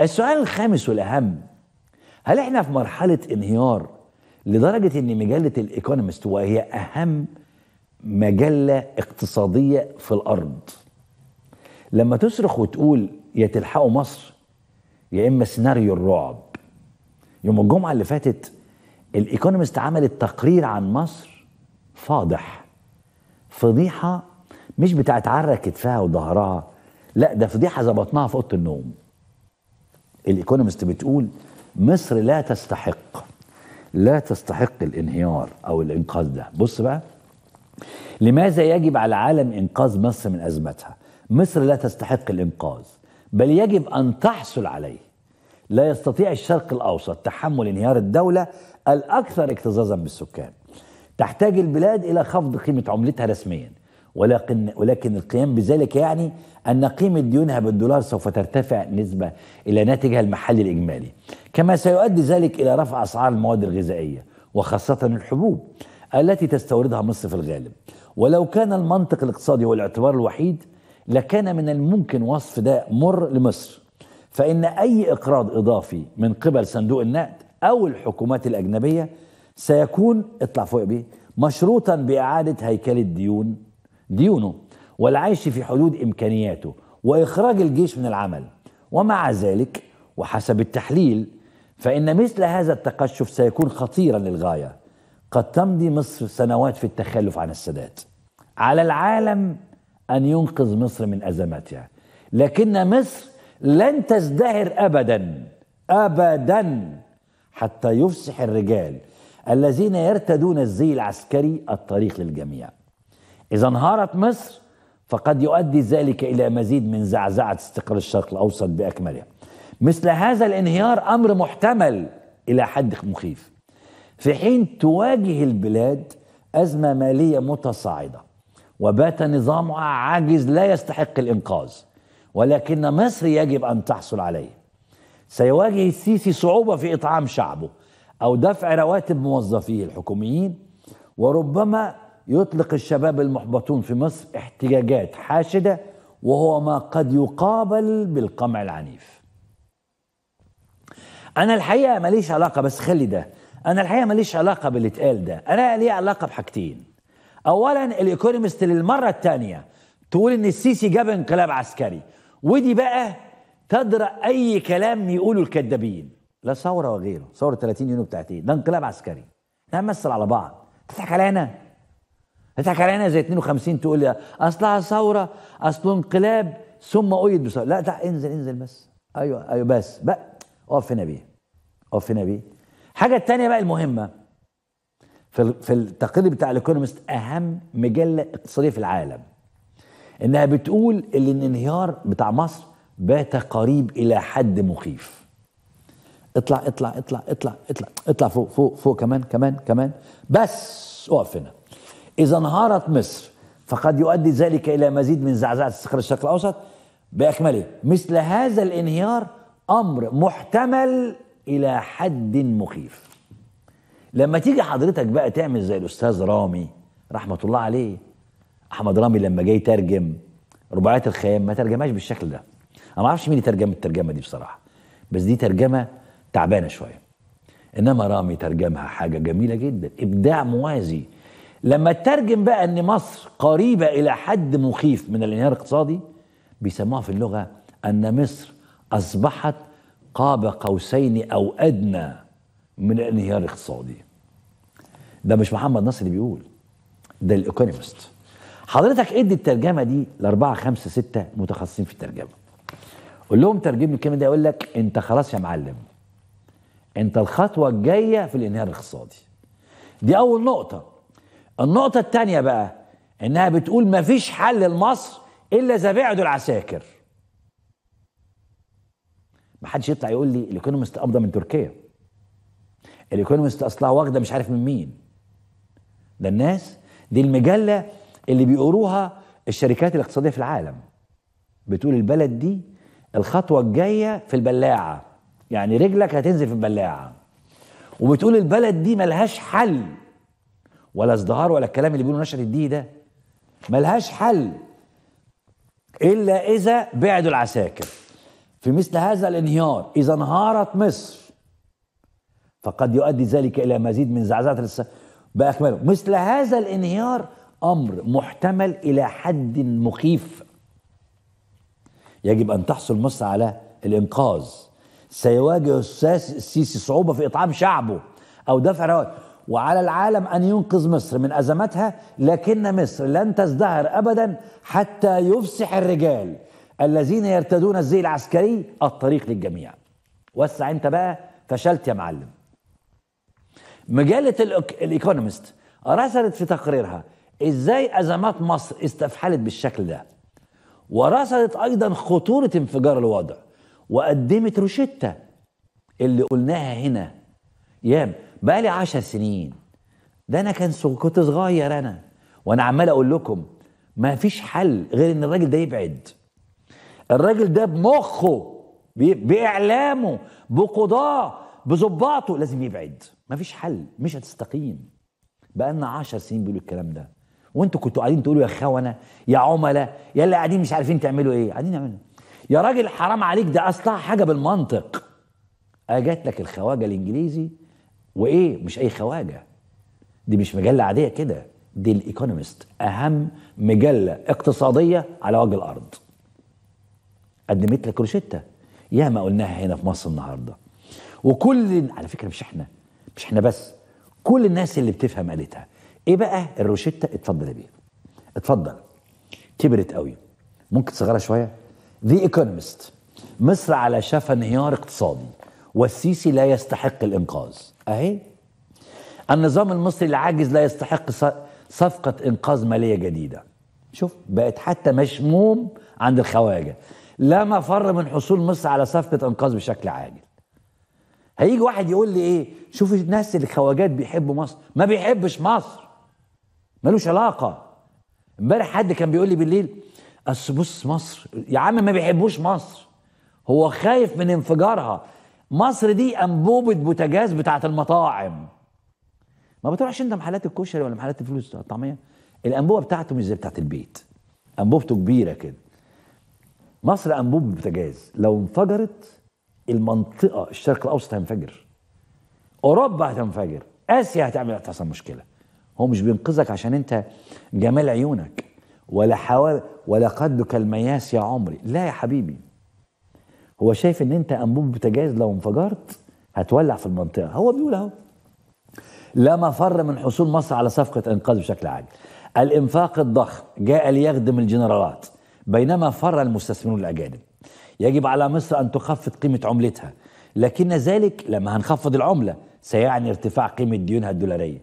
السؤال الخامس والاهم هل احنا في مرحله انهيار لدرجه ان مجله الايكونومست وهي اهم مجله اقتصاديه في الارض لما تصرخ وتقول يا تلحقوا مصر يا اما سيناريو الرعب يوم الجمعه اللي فاتت الايكونومست عملت تقرير عن مصر فاضح فضيحه مش بتاعت عرك كتفها وظهرها لا ده فضيحه ظبطناها في اوضه النوم الايكونومست بتقول مصر لا تستحق لا تستحق الانهيار او الانقاذ ده بص بقى لماذا يجب على العالم انقاذ مصر من ازمتها مصر لا تستحق الانقاذ بل يجب ان تحصل عليه لا يستطيع الشرق الاوسط تحمل انهيار الدوله الاكثر اكتظاظا بالسكان تحتاج البلاد الى خفض قيمه عملتها رسميا ولكن ولكن القيام بذلك يعني أن قيمة ديونها بالدولار سوف ترتفع نسبة إلى ناتجها المحلي الإجمالي كما سيؤدي ذلك إلى رفع أسعار المواد الغذائية وخاصة الحبوب التي تستوردها مصر في الغالب ولو كان المنطق الاقتصادي هو الاعتبار الوحيد لكان من الممكن وصف ده مر لمصر فإن أي إقراض إضافي من قبل صندوق النقد أو الحكومات الأجنبية سيكون اطلع فوق بيه مشروطا بإعادة هيكلة ديون ديونه والعيش في حدود إمكانياته وإخراج الجيش من العمل ومع ذلك وحسب التحليل فإن مثل هذا التقشف سيكون خطيرا للغاية قد تمضي مصر سنوات في التخلف عن السادات على العالم أن ينقذ مصر من أزماتها لكن مصر لن تزدهر أبدا أبدا حتى يفسح الرجال الذين يرتدون الزي العسكري الطريق للجميع إذا انهارت مصر فقد يؤدي ذلك إلى مزيد من زعزعة استقرار الشرق الأوسط بأكمله مثل هذا الانهيار أمر محتمل إلى حد مخيف في حين تواجه البلاد أزمة مالية متصاعدة وبات نظامها عاجز لا يستحق الإنقاذ ولكن مصر يجب أن تحصل عليه سيواجه السيسي صعوبة في إطعام شعبه أو دفع رواتب موظفيه الحكوميين وربما يطلق الشباب المحبطون في مصر احتجاجات حاشده وهو ما قد يقابل بالقمع العنيف انا الحقيقه ماليش علاقه بس خلي ده انا الحقيقه ماليش علاقه باللي اتقال ده انا لي علاقه بحاجتين اولا الايكونومست للمره الثانيه تقول ان السيسي جاب انقلاب عسكري ودي بقى تدرأ اي كلام يقوله الكذابين لا ثوره وغيره ثوره 30 يونيو بتاعتين ده انقلاب عسكري احنا على بعض تضحك علينا تضحك علينا زي 52 تقول لي اصلها ثوره اصله انقلاب ثم أيد بثوره لا ده انزل انزل بس ايوه ايوه بس بقى اقف هنا بيه اقف هنا بيه الحاجه الثانيه بقى المهمه في في التقرير بتاع الايكونومست اهم مجله اقتصاديه في العالم انها بتقول ان الانهيار بتاع مصر بات قريب الى حد مخيف اطلع اطلع اطلع اطلع اطلع اطلع فوق فوق فوق كمان كمان كمان بس اقف هنا إذا انهارت مصر فقد يؤدي ذلك إلى مزيد من زعزعة استقرار الشرق الأوسط بأكمله مثل هذا الانهيار أمر محتمل إلى حد مخيف لما تيجي حضرتك بقى تعمل زي الأستاذ رامي رحمة الله عليه أحمد رامي لما جاي يترجم رباعيات الخيام ما ترجمهاش بالشكل ده أنا ما أعرفش مين اللي ترجم الترجمة دي بصراحة بس دي ترجمة تعبانة شوية إنما رامي ترجمها حاجة جميلة جدا إبداع موازي لما ترجم بقى ان مصر قريبة الى حد مخيف من الانهيار الاقتصادي بيسموها في اللغة ان مصر اصبحت قاب قوسين او ادنى من الانهيار الاقتصادي ده مش محمد نصر اللي بيقول ده الايكونومست حضرتك ادي الترجمه دي لاربعه خمسه سته متخصصين في الترجمه قول لهم ترجم لي الكلمه دي اقول لك انت خلاص يا معلم انت الخطوه الجايه في الانهيار الاقتصادي دي اول نقطه النقطة الثانية بقى انها بتقول مفيش حل لمصر الا اذا بعدوا العساكر محدش يطلع يقول لي الايكونومست قابضه من تركيا الايكونومست اصلها واخده مش عارف من مين ده الناس دي المجله اللي بيقروها الشركات الاقتصاديه في العالم بتقول البلد دي الخطوه الجايه في البلاعه يعني رجلك هتنزل في البلاعه وبتقول البلد دي ملهاش حل ولا ازدهار ولا الكلام اللي بيقولوا نشر الدين ده ملهاش حل الا اذا بعدوا العساكر في مثل هذا الانهيار اذا انهارت مصر فقد يؤدي ذلك الى مزيد من زعزعه الس... باكمله مثل هذا الانهيار امر محتمل الى حد مخيف يجب ان تحصل مصر على الانقاذ سيواجه السيسي صعوبه في اطعام شعبه او دفع رواتب وعلى العالم أن ينقذ مصر من أزمتها لكن مصر لن تزدهر أبدا حتى يفسح الرجال الذين يرتدون الزي العسكري الطريق للجميع وسع أنت بقى فشلت يا معلم مجلة الإيكونومست رسلت في تقريرها إزاي أزمات مصر استفحلت بالشكل ده ورسلت أيضا خطورة انفجار الوضع وقدمت روشتة اللي قلناها هنا يام بقالي 10 سنين ده انا كان كنت صغير انا وانا عمال اقول لكم ما فيش حل غير ان الراجل ده يبعد الراجل ده بمخه باعلامه بقضاه بظباطه لازم يبعد ما فيش حل مش هتستقيم بقالنا 10 سنين بيقولوا الكلام ده وانتوا كنتوا قاعدين تقولوا يا خونه يا عملاء يا اللي قاعدين مش عارفين تعملوا ايه قاعدين نعمل يا راجل حرام عليك ده اصلها حاجه بالمنطق اجت لك الخواجه الانجليزي وايه مش اي خواجه دي مش مجله عاديه كده دي الايكونومست اهم مجله اقتصاديه على وجه الارض قدمت لك روشتة ياما قلناها هنا في مصر النهارده وكل على فكره مش احنا مش احنا بس كل الناس اللي بتفهم قالتها ايه بقى الروشتة اتفضل يا بيه اتفضل كبرت قوي ممكن تصغرها شويه ذا ايكونومست مصر على شفا انهيار اقتصادي والسيسي لا يستحق الانقاذ أهي النظام المصري العاجز لا يستحق صفقة إنقاذ مالية جديدة شوف بقت حتى مشموم عند الخواجة لا مفر من حصول مصر على صفقة إنقاذ بشكل عاجل هيجي واحد يقول لي إيه شوف الناس الخواجات بيحبوا مصر ما بيحبش مصر ملوش علاقة امبارح حد كان بيقول لي بالليل اصل بص مصر يا عم ما بيحبوش مصر هو خايف من انفجارها مصر دي انبوبه بوتاجاز بتاعه المطاعم ما بتروحش انت محلات الكشري ولا محلات الفلوس الطعميه الانبوبه بتاعته مش زي بتاعه البيت انبوبته كبيره كده مصر انبوبه بوتاجاز لو انفجرت المنطقه الشرق الاوسط هينفجر اوروبا هتنفجر اسيا هتعمل هتحصل مشكله هو مش بينقذك عشان انت جمال عيونك ولا حوال ولا قدك المياس يا عمري لا يا حبيبي هو شايف ان انت انبوب بتجاز لو انفجرت هتولع في المنطقه هو بيقول اهو لا مفر من حصول مصر على صفقه انقاذ بشكل عاجل الانفاق الضخم جاء ليخدم الجنرالات بينما فر المستثمرون الاجانب يجب على مصر ان تخفض قيمه عملتها لكن ذلك لما هنخفض العمله سيعني ارتفاع قيمه ديونها الدولاريه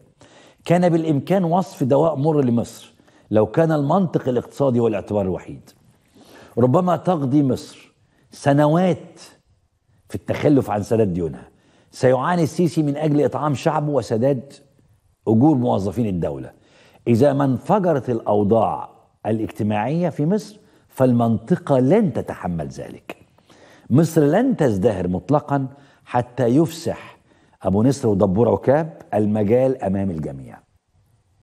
كان بالامكان وصف دواء مر لمصر لو كان المنطق الاقتصادي هو الاعتبار الوحيد ربما تقضي مصر سنوات في التخلف عن سداد ديونها سيعاني السيسي من أجل إطعام شعبه وسداد أجور موظفين الدولة إذا ما انفجرت الأوضاع الاجتماعية في مصر فالمنطقة لن تتحمل ذلك مصر لن تزدهر مطلقا حتى يفسح أبو نصر ودبور عكاب المجال أمام الجميع